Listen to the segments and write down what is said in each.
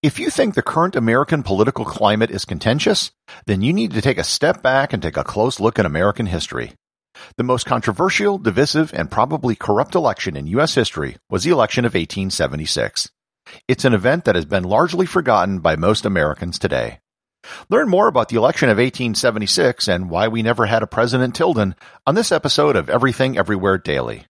If you think the current American political climate is contentious, then you need to take a step back and take a close look at American history. The most controversial, divisive, and probably corrupt election in U.S. history was the election of 1876. It's an event that has been largely forgotten by most Americans today. Learn more about the election of 1876 and why we never had a President Tilden on this episode of Everything Everywhere Daily.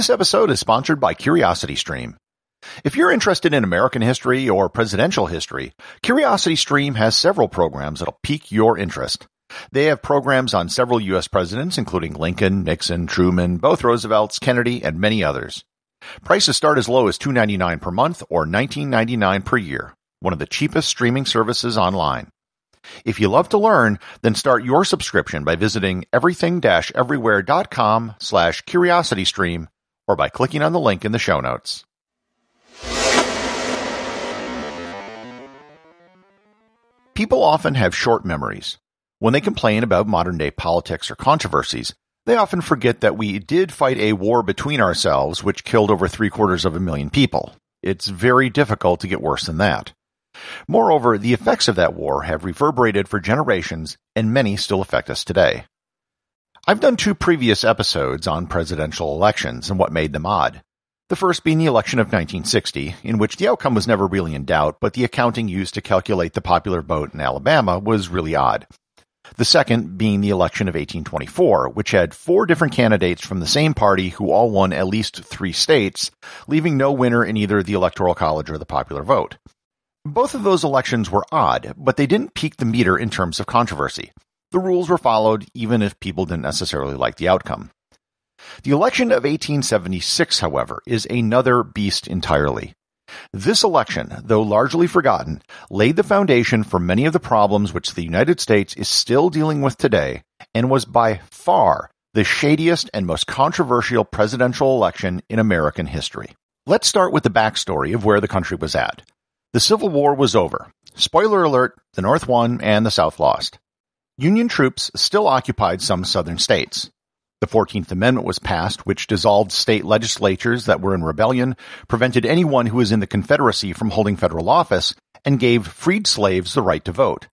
This episode is sponsored by CuriosityStream. If you're interested in American history or presidential history, CuriosityStream has several programs that'll pique your interest. They have programs on several U.S. presidents, including Lincoln, Nixon, Truman, both Roosevelts, Kennedy, and many others. Prices start as low as $2.99 per month or $19.99 per year, one of the cheapest streaming services online. If you love to learn, then start your subscription by visiting everything-everywhere.com slash curiositystream or by clicking on the link in the show notes. People often have short memories. When they complain about modern day politics or controversies, they often forget that we did fight a war between ourselves which killed over three quarters of a million people. It's very difficult to get worse than that. Moreover, the effects of that war have reverberated for generations and many still affect us today. I've done two previous episodes on presidential elections and what made them odd. The first being the election of 1960, in which the outcome was never really in doubt, but the accounting used to calculate the popular vote in Alabama was really odd. The second being the election of 1824, which had four different candidates from the same party who all won at least three states, leaving no winner in either the Electoral College or the popular vote. Both of those elections were odd, but they didn't peak the meter in terms of controversy. The rules were followed even if people didn't necessarily like the outcome. The election of 1876, however, is another beast entirely. This election, though largely forgotten, laid the foundation for many of the problems which the United States is still dealing with today and was by far the shadiest and most controversial presidential election in American history. Let's start with the backstory of where the country was at. The Civil War was over. Spoiler alert, the North won and the South lost. Union troops still occupied some southern states. The 14th Amendment was passed, which dissolved state legislatures that were in rebellion, prevented anyone who was in the Confederacy from holding federal office, and gave freed slaves the right to vote.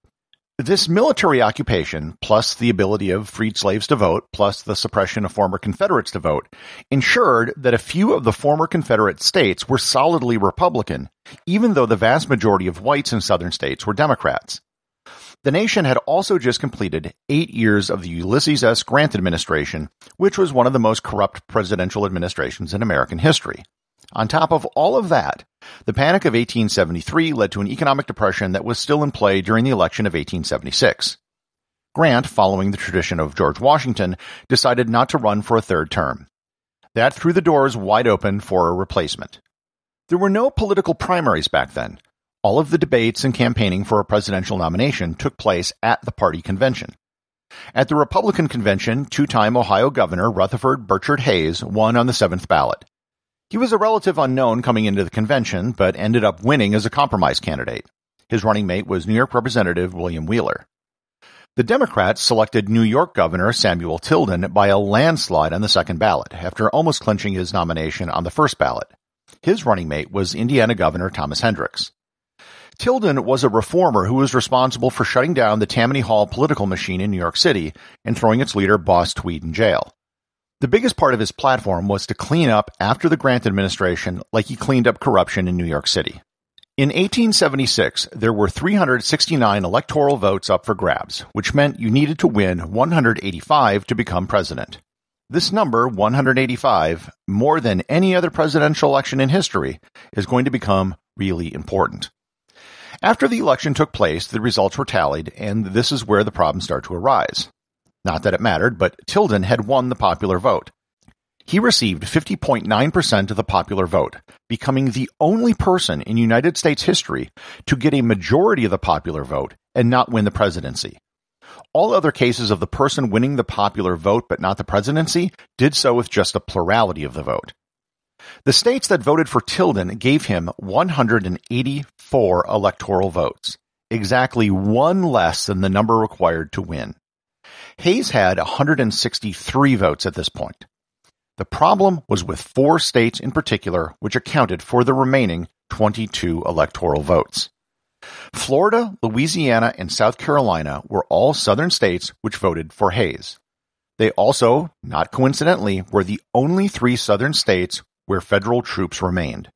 This military occupation, plus the ability of freed slaves to vote, plus the suppression of former Confederates to vote, ensured that a few of the former Confederate states were solidly Republican, even though the vast majority of whites in Southern states were Democrats. The nation had also just completed eight years of the Ulysses S. Grant administration, which was one of the most corrupt presidential administrations in American history. On top of all of that, the Panic of 1873 led to an economic depression that was still in play during the election of 1876. Grant, following the tradition of George Washington, decided not to run for a third term. That threw the doors wide open for a replacement. There were no political primaries back then, all of the debates and campaigning for a presidential nomination took place at the party convention. At the Republican convention, two-time Ohio Governor Rutherford Burchard Hayes won on the seventh ballot. He was a relative unknown coming into the convention, but ended up winning as a compromise candidate. His running mate was New York Representative William Wheeler. The Democrats selected New York Governor Samuel Tilden by a landslide on the second ballot, after almost clinching his nomination on the first ballot. His running mate was Indiana Governor Thomas Hendricks. Tilden was a reformer who was responsible for shutting down the Tammany Hall political machine in New York City and throwing its leader, Boss Tweed, in jail. The biggest part of his platform was to clean up after the Grant administration, like he cleaned up corruption in New York City. In 1876, there were 369 electoral votes up for grabs, which meant you needed to win 185 to become president. This number, 185, more than any other presidential election in history, is going to become really important. After the election took place, the results were tallied, and this is where the problems start to arise. Not that it mattered, but Tilden had won the popular vote. He received 50.9% of the popular vote, becoming the only person in United States history to get a majority of the popular vote and not win the presidency. All other cases of the person winning the popular vote but not the presidency did so with just a plurality of the vote. The states that voted for Tilden gave him one hundred and eighty-four electoral votes, exactly one less than the number required to win. Hayes had 163 votes at this point. The problem was with four states in particular, which accounted for the remaining 22 electoral votes. Florida, Louisiana, and South Carolina were all southern states which voted for Hayes. They also, not coincidentally, were the only three southern states where federal troops remained.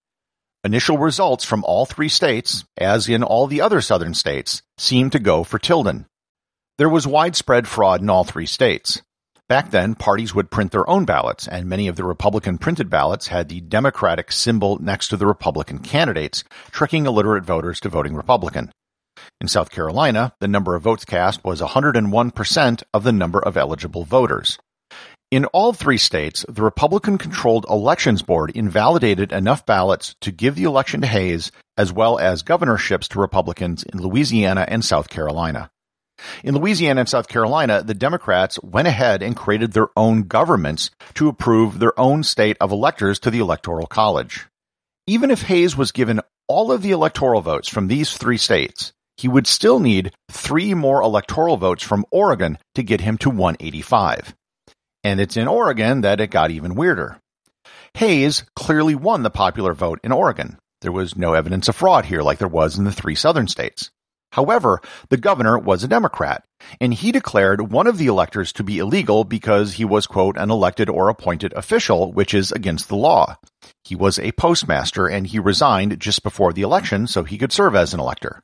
Initial results from all three states, as in all the other southern states, seemed to go for Tilden. There was widespread fraud in all three states. Back then, parties would print their own ballots, and many of the Republican printed ballots had the Democratic symbol next to the Republican candidates, tricking illiterate voters to voting Republican. In South Carolina, the number of votes cast was 101% of the number of eligible voters. In all three states, the Republican-controlled Elections Board invalidated enough ballots to give the election to Hayes, as well as governorships to Republicans in Louisiana and South Carolina. In Louisiana and South Carolina, the Democrats went ahead and created their own governments to approve their own state of electors to the Electoral College. Even if Hayes was given all of the electoral votes from these three states, he would still need three more electoral votes from Oregon to get him to 185. And it's in Oregon that it got even weirder. Hayes clearly won the popular vote in Oregon. There was no evidence of fraud here like there was in the three southern states. However, the governor was a Democrat, and he declared one of the electors to be illegal because he was, quote, an elected or appointed official, which is against the law. He was a postmaster and he resigned just before the election so he could serve as an elector.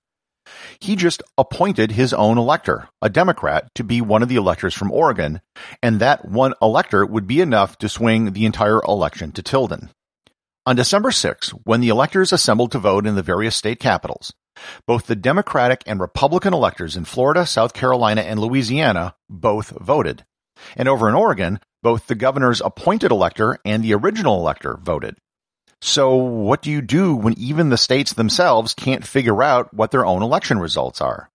He just appointed his own elector, a Democrat, to be one of the electors from Oregon, and that one elector would be enough to swing the entire election to Tilden. On December 6, when the electors assembled to vote in the various state capitals, both the Democratic and Republican electors in Florida, South Carolina, and Louisiana both voted. And over in Oregon, both the governor's appointed elector and the original elector voted. So what do you do when even the states themselves can't figure out what their own election results are?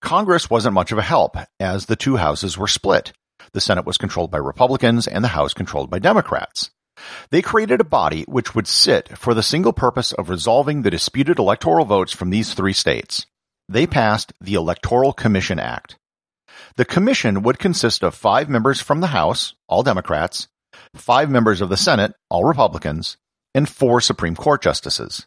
Congress wasn't much of a help as the two houses were split. The Senate was controlled by Republicans and the House controlled by Democrats. They created a body which would sit for the single purpose of resolving the disputed electoral votes from these three states. They passed the Electoral Commission Act. The commission would consist of five members from the House, all Democrats, five members of the Senate, all Republicans, and four Supreme Court justices.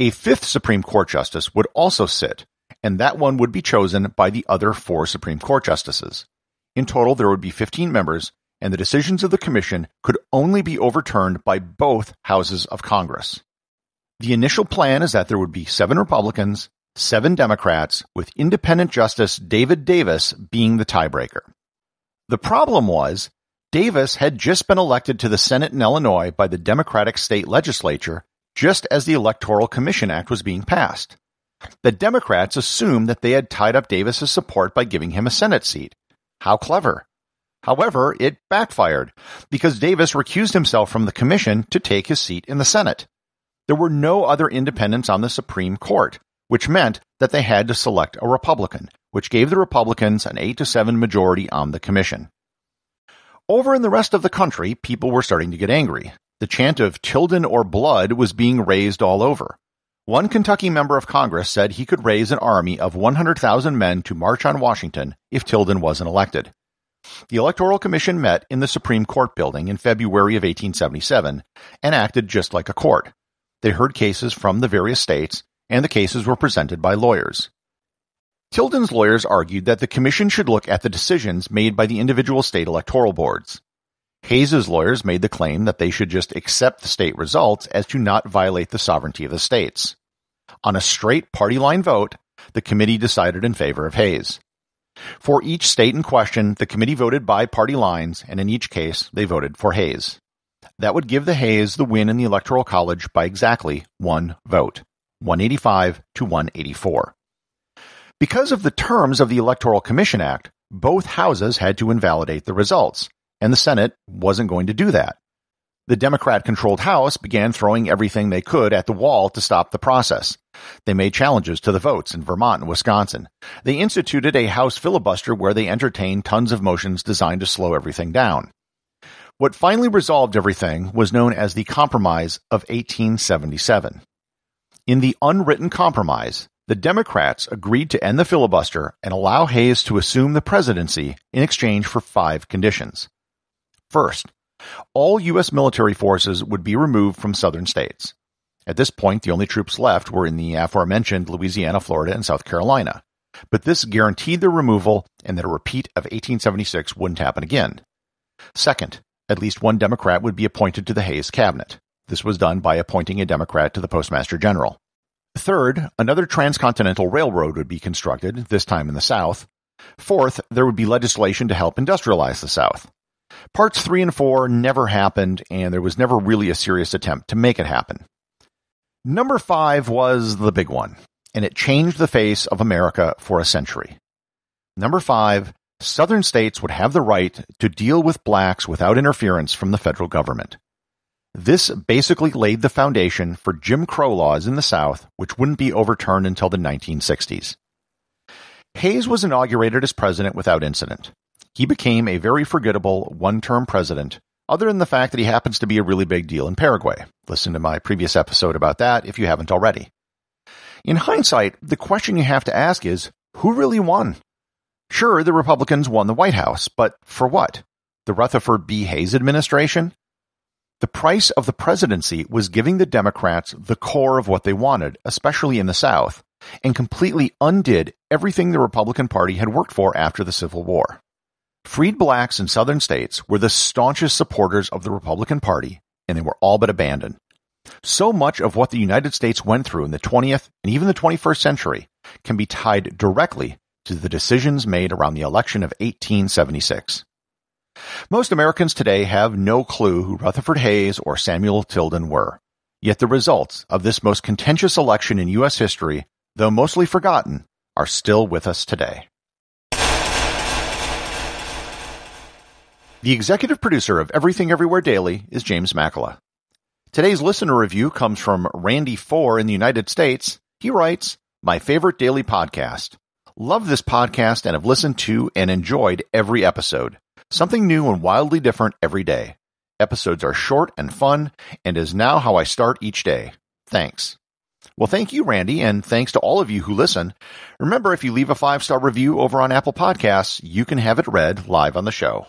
A fifth Supreme Court justice would also sit, and that one would be chosen by the other four Supreme Court justices. In total, there would be 15 members, and the decisions of the Commission could only be overturned by both houses of Congress. The initial plan is that there would be seven Republicans, seven Democrats, with independent Justice David Davis being the tiebreaker. The problem was Davis had just been elected to the Senate in Illinois by the Democratic state legislature just as the Electoral Commission Act was being passed. The Democrats assumed that they had tied up Davis's support by giving him a Senate seat. How clever. However, it backfired because Davis recused himself from the commission to take his seat in the Senate. There were no other independents on the Supreme Court, which meant that they had to select a Republican, which gave the Republicans an 8 to 7 majority on the commission. Over in the rest of the country, people were starting to get angry. The chant of Tilden or blood was being raised all over. One Kentucky member of Congress said he could raise an army of 100,000 men to march on Washington if Tilden wasn't elected. The Electoral Commission met in the Supreme Court building in February of 1877 and acted just like a court. They heard cases from the various states, and the cases were presented by lawyers. Tilden's lawyers argued that the commission should look at the decisions made by the individual state electoral boards. Hayes's lawyers made the claim that they should just accept the state results as to not violate the sovereignty of the states. On a straight party line vote, the committee decided in favor of Hayes. For each state in question, the committee voted by party lines, and in each case, they voted for Hayes. That would give the Hayes the win in the Electoral College by exactly one vote, 185 to 184. Because of the terms of the Electoral Commission Act, both houses had to invalidate the results, and the Senate wasn't going to do that. The Democrat controlled House began throwing everything they could at the wall to stop the process. They made challenges to the votes in Vermont and Wisconsin. They instituted a House filibuster where they entertained tons of motions designed to slow everything down. What finally resolved everything was known as the Compromise of 1877. In the unwritten compromise, the Democrats agreed to end the filibuster and allow Hayes to assume the presidency in exchange for five conditions. First, all U.S. military forces would be removed from southern states. At this point, the only troops left were in the aforementioned Louisiana, Florida, and South Carolina. But this guaranteed their removal and that a repeat of 1876 wouldn't happen again. Second, at least one Democrat would be appointed to the Hayes cabinet. This was done by appointing a Democrat to the Postmaster General. Third, another transcontinental railroad would be constructed, this time in the South. Fourth, there would be legislation to help industrialize the South. Parts 3 and 4 never happened, and there was never really a serious attempt to make it happen. Number 5 was the big one, and it changed the face of America for a century. Number 5, Southern states would have the right to deal with blacks without interference from the federal government. This basically laid the foundation for Jim Crow laws in the South, which wouldn't be overturned until the 1960s. Hayes was inaugurated as president without incident. He became a very forgettable one term president, other than the fact that he happens to be a really big deal in Paraguay. Listen to my previous episode about that if you haven't already. In hindsight, the question you have to ask is who really won? Sure, the Republicans won the White House, but for what? The Rutherford B. Hayes administration? The price of the presidency was giving the Democrats the core of what they wanted, especially in the South, and completely undid everything the Republican Party had worked for after the Civil War. Freed blacks in southern states were the staunchest supporters of the Republican Party, and they were all but abandoned. So much of what the United States went through in the 20th and even the 21st century can be tied directly to the decisions made around the election of 1876. Most Americans today have no clue who Rutherford Hayes or Samuel Tilden were. Yet the results of this most contentious election in U.S. history, though mostly forgotten, are still with us today. The executive producer of Everything Everywhere Daily is James Makala. Today's listener review comes from Randy Four in the United States. He writes, My favorite daily podcast. Love this podcast and have listened to and enjoyed every episode. Something new and wildly different every day. Episodes are short and fun and is now how I start each day. Thanks. Well, thank you, Randy, and thanks to all of you who listen. Remember, if you leave a five star review over on Apple Podcasts, you can have it read live on the show.